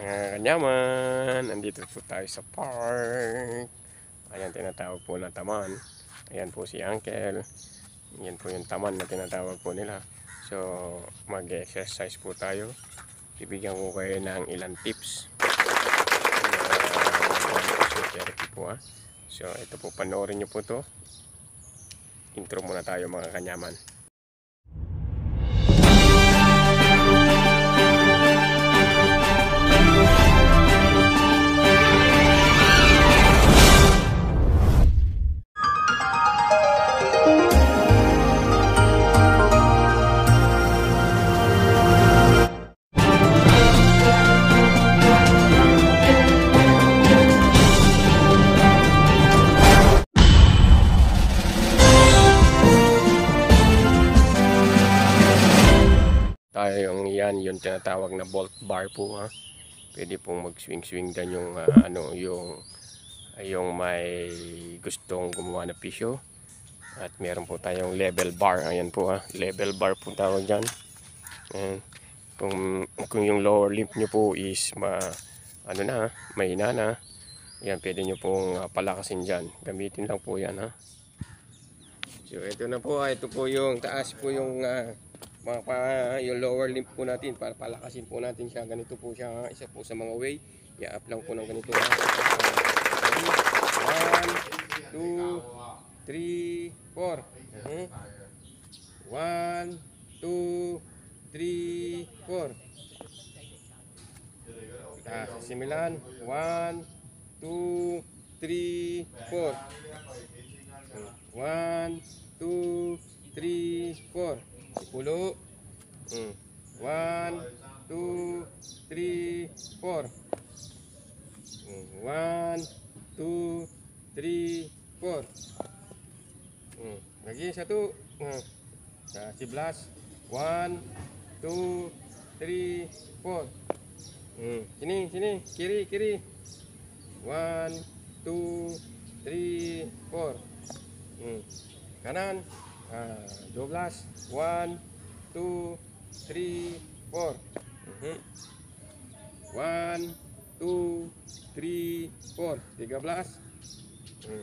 Mga ah, kanyaman, andito po tayo sa park. Ayan, tinatawag po na taman. Ayan po si Uncle. Ayan po yung taman na tinatawag po nila. So, mag-exercise po tayo. Bibigyan ko kayo ng ilang tips. Ah. So, ito po, panoorin nyo po to. Intro muna tayo mga kanyaman. yung yan yung tinatawag na bolt bar po ha. Pwede pong mag-swing-swing dan yung uh, ano yung yung may gustong gumawa na piso At meron po tayong level bar. Ayan po ha. Level bar po tawag dyan. Ayan. Kung, kung yung lower limb nyo po is ma, ano na, mahina na. Ayan, pwede nyo pong ah, palakasin dyan. Gamitin lang po yan ha. So, ito na po. Ah, ito po yung taas po yung uh, mga pa, yung lower limb po natin para palakasin po natin siya ganito po siya isa po sa mga way i-up lang po ng ganito 1 2 3 4 1 2 3 4 ah, similan 1 2 3 4 1 2 3 4 sepuluh, hmm. two, three, four, one, two, three, four, 4 lagi satu hmm. one, two, three, four, 4 hmm, hmm, hmm, hmm. sini sini kiri kiri one, two, three, four, hmm. kanan Ah, dua belas one two three four mhm. one two three four tiga belas mhm.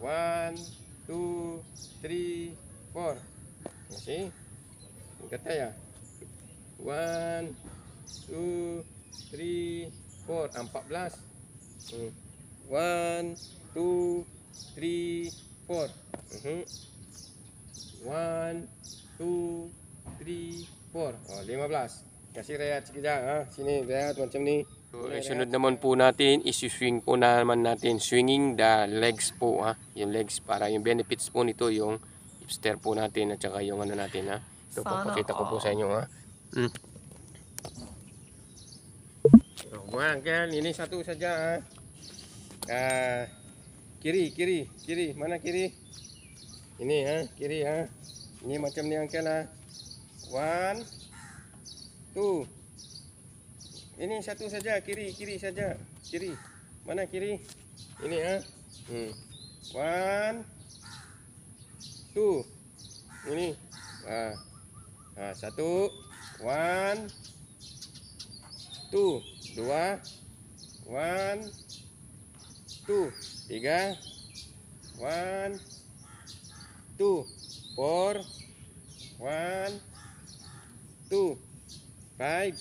one two three four masih kata ya one two three four ah, empat belas mhm. one two three four mm -hmm. One, two, three, four. O, oh, lima plus. Kasi Riyad, sige ha? Ah, sini, Riyad, macam ni. So, ang eh, sunod naman po natin, isi-swing po naman natin. Swinging the legs po, ha? Ah. Yung legs para yung benefits po nito, yung hipster po natin at saka yung ano natin, ha? Ah. Ito, Sana papakita ko po sa inyo, ha? Mm. So, oh, buwan, girl, ini satu saja, ha? Ah, kiri, kiri, kiri. Mana kiri? Ini, ha? Kiri, ha? Ni macam ni angkel lah. One. Two. Ini satu saja. Kiri, kiri saja. Kiri. Mana kiri? Ini ha. Hmm. One. Two. Ini. Ha. Ha, satu. One. Two. Dua. One. Two. Tiga. One. Two four, one, two, five,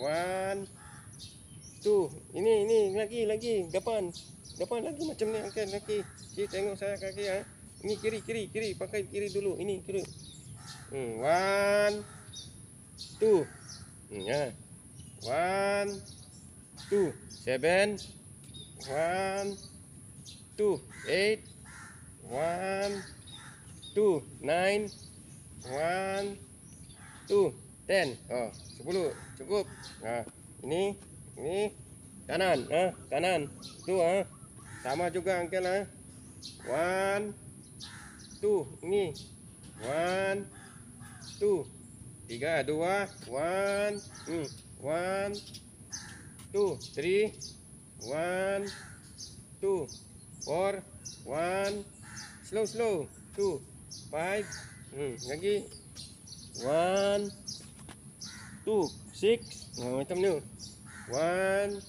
one, two. Ini, ini, lagi, lagi, depan, depan lagi macam ni, okay, lagi. Okay, tengok saya kaki, ya. ini kiri, kiri, kiri, pakai kiri dulu, ini kiri. Hmm, one, two, hmm, ya. one, two, seven, one, two, eight, one, two, nine, one, two, ten. Oh, sepuluh cukup. Nah, ha, ini, ini kanan, ah, kanan, tu ah, sama juga angkel ah, one, two, ini, one, two, tiga, dua, one, hmm, one, two, three, one, two, four, one, slow slow, two. five. Hmm, lagi. One, two, six. Oh, macam ni. One,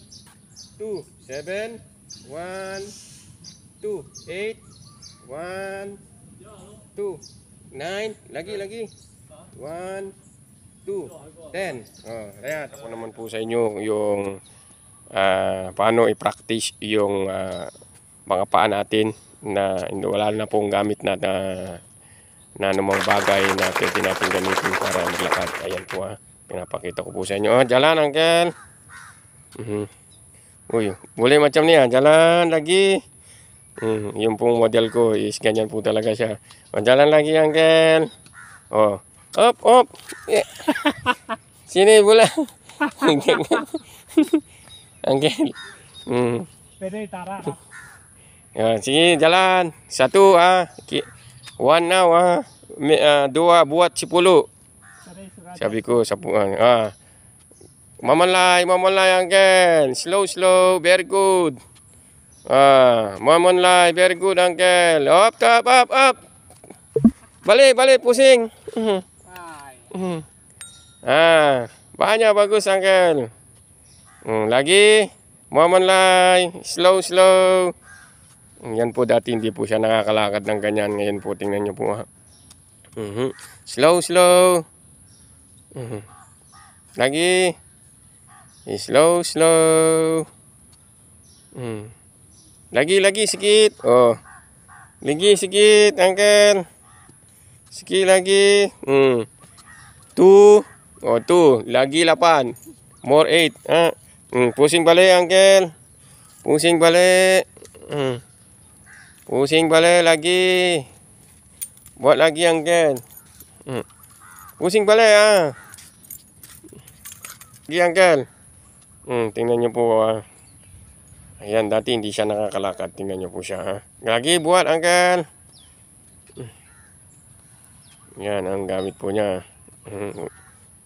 two, seven. One, two, eight. One, two, nine. Lagi, lagi. One, two, ten. Oh, kaya ako naman po sa inyo yung uh, ah, paano i-practice yung uh, ah, mga paa natin na wala na pong gamit na, na na namang bagay na pwede natin gamitin para maglakad. Ayan po ha. Pinapakita ko po sa inyo. Oh, jalan Angkel. Mm -hmm. Uy, buli macam ni ha. Jalan lagi. Mm, yung pong model ko eh, is ganyan po talaga siya. Oh, ah. ah, jalan lagi Angkel. Oh. Op, op. Yeah. Sini pula. Angkel. Mm. Pwede tara ha. Ya, sige, jalan. Satu ha. Okay. One now Uh, dua buat 10. Sabiku sapuan. Ah. Mamalai, yang angkan. Slow slow, very good. Ah, mamalai very good angkan. Up up up up. Balik balik pusing. Mhm. Mhm. ah, banyak bagus angkan. Hmm, lagi. Mamalai, slow slow. Yan po dati hindi po siya nakakalakad ng ganyan. Ngayon po tingnan nyo po ha. Mm -hmm. Slow, slow. Mm -hmm. Lagi. Slow, slow. Mm. Lagi, lagi, sikit. Oh. Lagi, sikit, angkan. Sikit lagi. Mm. Two. Oh, two. Lagi lapan. More eight. Ha? Mm. Pusing balik, angkan. Pusing balik. Mm. Pusing balik lagi. Buat lagi yang kan. Hmm. Pusing balik ah. Lagi yang kan. Hmm, tingnan niyo po ah. Ayan, dati hindi siya nakakalakad. Tingnan niyo po siya ha. Lagi buat angkel. Hmm. Yan ang gamit po niya.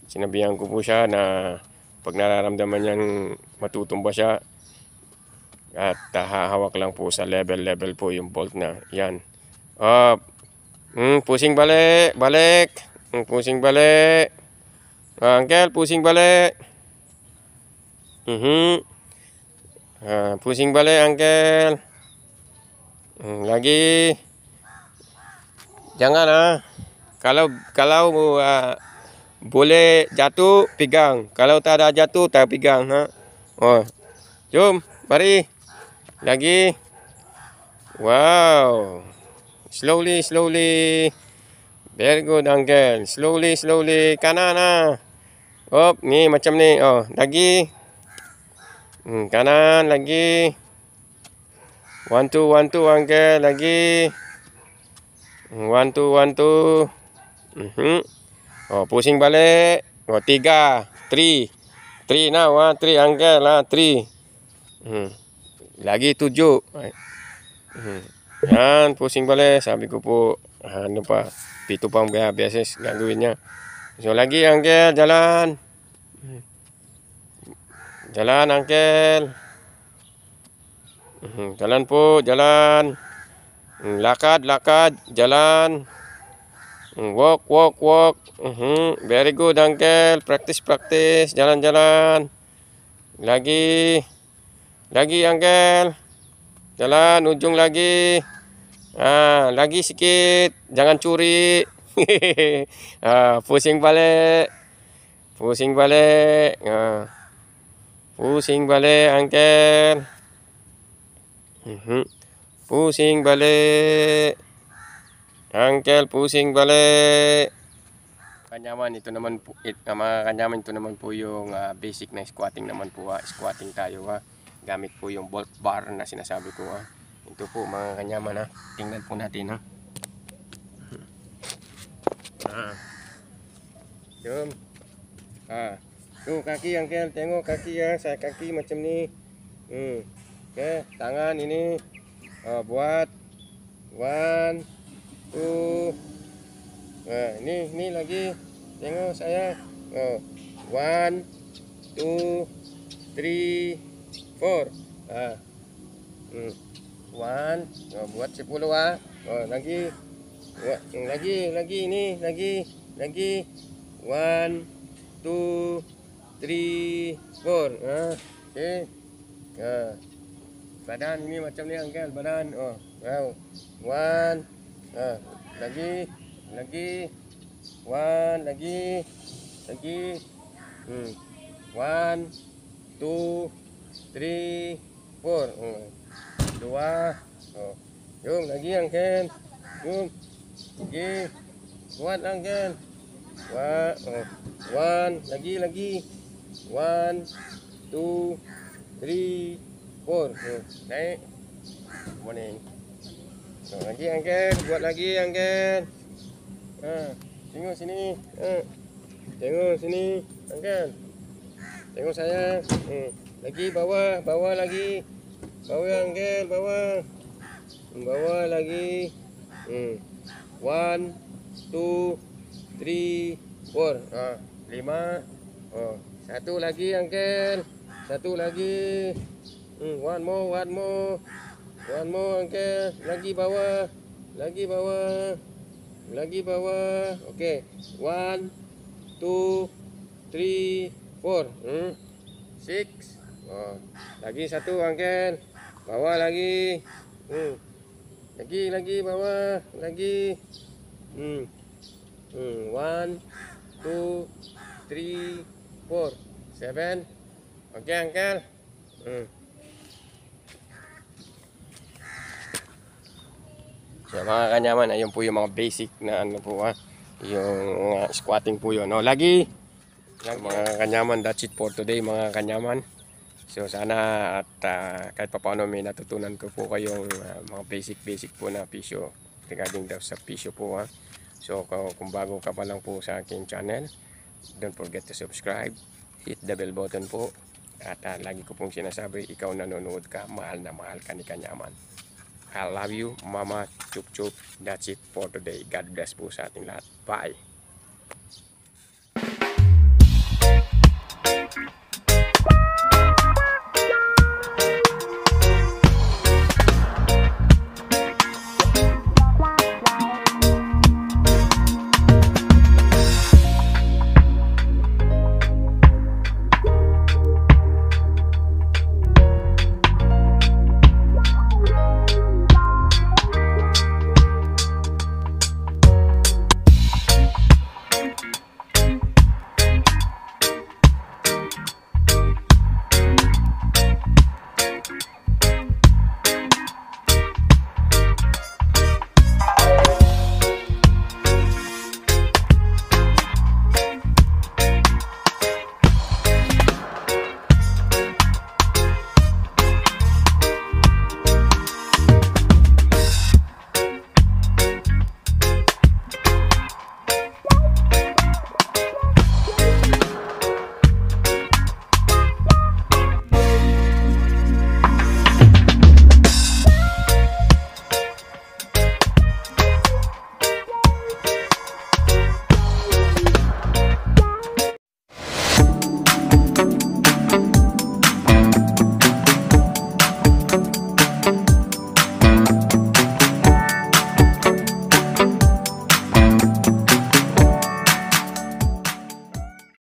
Sinabihan hmm. ko po siya na pag nararamdaman niyang matutumba siya, at uh, hahawak lang po sa level-level po yung bolt na yan up ah, mm, pusing balik balik mm, pusing balik uh, ah, uncle pusing balik mm mm-hmm. ah, -hmm. uh, pusing balik uncle mm, lagi jangan ah kalau kalau uh, boleh jatuh pegang kalau tak ada jatuh tak pegang ha oh jom mari Lagi. Wow. Slowly, slowly. Very good, Uncle. Slowly, slowly. Kanan lah. Oh, ni macam ni. Oh, lagi. Hmm, kanan, lagi. One, two, one, two, Uncle. Lagi. One, two, one, two. Mm -hmm. Oh, pusing balik. Oh, tiga. Three. Three now, ah. Three, Uncle. lah, Three. Hmm. Lagi tujuh. Hmm. Dan pusing balik. Sampai kupu. Ha, lupa. Pitu pun biasa gangguinnya. So lagi angkel jalan. Jalan angkel. Hmm, jalan pun jalan. Hmm, lakad, lakad, jalan. Hmm, walk, walk, walk. Uh -huh. Very good, Uncle. Practice, practice. Jalan, jalan. Lagi. Lagi. Lagi Angkel. Jalan ujung lagi. Ah, lagi sikit. Jangan curi. ah, pusing balik. Pusing balik. Ah. Pusing balik Angkel. Uh mhm. huh. Pusing balik. Angkel. pusing balik. Kanyaman itu naman it, eh, nama kanyaman itu naman po yung uh, basic na squatting naman po uh, squatting tayo ah. Uh gamit po yung bolt bar na sinasabi ko ha. Ito po mga kanyaman ha. Tingnan po natin ha. Ah. Yum. Ah. Hmm. Ah. ah. Tu kaki yang kel, tengok kaki ya, saya kaki macam ni. Hmm. okay. tangan ini ah, buat one two. Nah, ini ini lagi. Tengok saya. Oh. One two three Four. Ha. Hmm. One. Oh, buat sepuluh ah. Ha. Oh, lagi. Buat hmm, lagi, lagi ni, lagi, lagi. One, two, three, four. Ha. Ah, okay. Ha. Ah. Badan ni macam ni angkat badan. Oh, wow. One. Ha. Lagi, lagi. One, lagi, lagi. Hmm. One, two, three, four, dua, jom lagi angken, jom, lagi, kuat angken, dua, one, lagi lagi, one, two, three, four, naik, morning, lagi angken, buat lagi angken, tengok sini, tengok sini, angken, tengok saya, eh. Lagi bawah, bawah lagi. Bawah yang gel, bawah. Bawah lagi. Hmm. One, two, three, four. Ha, lima. Oh, satu lagi yang gel. Satu lagi. Hmm, one more, one more. One more yang gel. Lagi bawah. Lagi bawah. Lagi bawah. Okay. One, two, three, four. Hmm. Six. Six. Oh. Lagi satu angkel. Bawa lagi. Hmm. Lagi lagi bawa lagi. Hmm. Hmm. 1 2 3 4 7. Okay angkel. Hmm. So, mga kanyaman, ayun po yung mga basic na ano po ah, yung uh, squatting po yun. No? Lagi, so, mga kanyaman, that's it for today mga kanyaman. So sana at uh, kahit paano may natutunan ko po kayong uh, mga basic-basic po na pisyo regarding daw sa pisyo po ha. So kung bago ka pa lang po sa aking channel, don't forget to subscribe, hit the bell button po. At uh, lagi ko pong sinasabi, ikaw nanonood ka, mahal na mahal ka ni Kanyaman. I love you, Mama Chup Chup. That's it for today. God bless po sa ating lahat. Bye!